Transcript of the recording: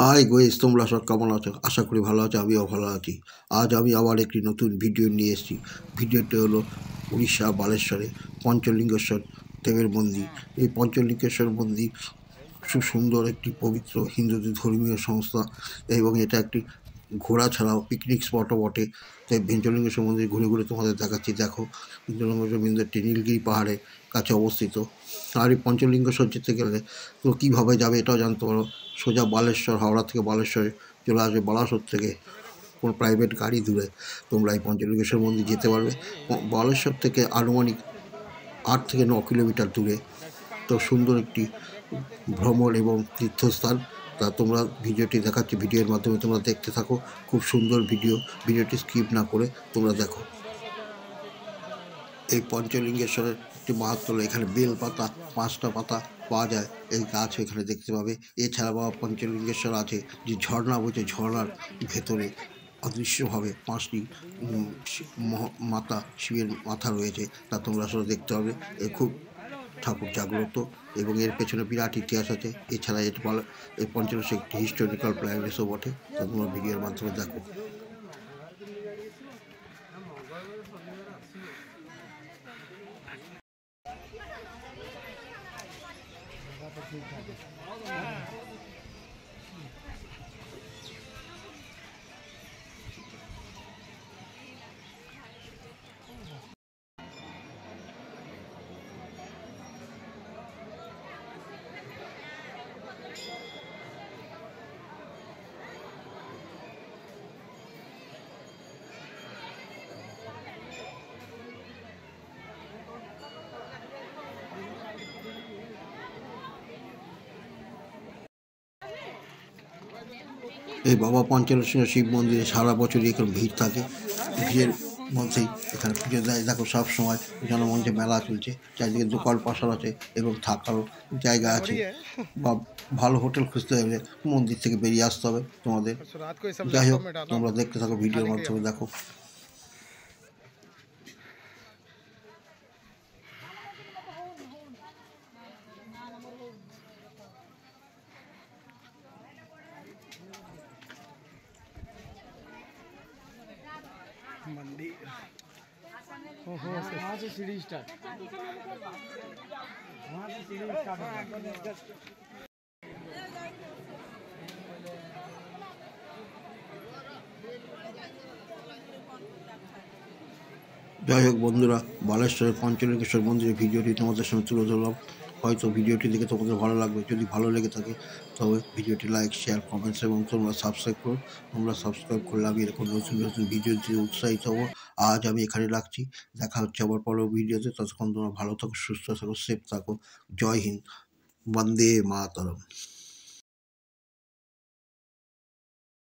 High গোয়েস তোমরা সব কেমন আছো আশা করি ভালো আছো আমিও ভালো আছি আজ আমি আবার একটি নতুন ভিডিও নিয়ে এসেছি ভিডিওটি হলো উড়িষ্যা বালেশ্বরে পঞ্চলিঙ্গেশ্বর দেবের মন্দির এই পঞ্চলিঙ্গেশ্বর মন্দির খুব সুন্দর একটি পবিত্র হিন্দুদের ধর্মীয় সংস্থা এবং এটা একটি ঘোরা ছাড়াও পিকনিক স্পটও বটে তাই ভেঞ্চলিঙ্গেশ্বর সমুদ্রে ঘুরে ঘুরে তোমাদের দেখাচ্ছি দেখো ভেঞ্চলিঙ্গেশ্বর মন্দিরটি নীলগিরি পাহাড়ে কাছে অবস্থিত আর এই পঞ্চলিঙ্গেশ্বর যেতে গেলে তো কীভাবে যাবে এটাও জানতে পারো সোজা বালেশ্বর হাওড়া থেকে বালেশ্বরে চলে আসবে বালাসোর থেকে কোনো প্রাইভেট গাড়ি দূরে তোমরা এই পঞ্চলিঙ্গেশ্বর মন্দির যেতে পারবে বালেশ্বর থেকে আনুমানিক আট থেকে ন কিলোমিটার দূরে তো সুন্দর একটি ভ্রমণ এবং তীর্থস্থান তা তোমরা ভিডিওটি দেখাচ্ছি ভিডিওর মাধ্যমে তোমরা দেখতে থাকো খুব সুন্দর ভিডিও ভিডিওটি স্কিপ না করে তোমরা দেখো এই পঞ্চলিঙ্গেশ্বরের একটি মাহাত্ম এখানে বেল পাতা পাঁচটা পাতা পাওয়া যায় এই গাছ এখানে দেখতে পাবে এছাড়া বাবা পঞ্চলিঙ্গেশ্বর আছে যে ঝর্ণা বলছে ঝর্ণার ভেতরে অদৃশ্যভাবে পাঁচটি মাতা শিবের মাথা রয়েছে তা তোমরা আসলে দেখতে পাবে এ খুব ঠাকুর জাগ্রত এবং এর পেছনে বিরাট ইতিহাস আছে এছাড়া এর বল এই পঞ্চরস একটি হিস্টোরিক্যাল প্লেসও বটে তা তোমরা ভিডিওর মাধ্যমে দেখো Thank you. এই বাবা পঞ্চানন শিব মন্দিরে সারা বছরই এখানে ভিড় থাকে ভিড়ের মধ্যেই এখানে পুজো দেয় দেখো সবসময় জনমঞ্চে মেলা চলছে চারিদিকে দোকান পাশার আছে এবং থাকারও জায়গা আছে বা ভালো হোটেল খুঁজতে হলে মন্দির থেকে বেরিয়ে আসতে হবে তোমাদের আচ্ছা, যাই হোক তোমরা দেখতে থাকো ভিডিওর মাধ্যমে দেখো मंदिर যাই হোক বন্ধুরা বালেশ্বরের পঞ্চলিঙ্গেশ্বর মন্দিরের ভিডিওটি তোমাদের সঙ্গে তুলে ধরলাম হয়তো ভিডিওটি দেখে তোমাদের ভালো লাগবে যদি ভালো লেগে থাকে তবে ভিডিওটি লাইক শেয়ার কমেন্টস এবং তোমরা সাবস্ক্রাইব করো তোমরা সাবস্ক্রাইব করলে আমি এরকম নতুন নতুন ভিডিও দিয়ে উৎসাহিত হবো আজ আমি এখানে রাখছি দেখা হচ্ছে আবার পরের ভিডিওতে ততক্ষণ তোমরা ভালো থাকো সুস্থ থাকো সেফ থাকো জয় হিন্দ বন্দে মাতরম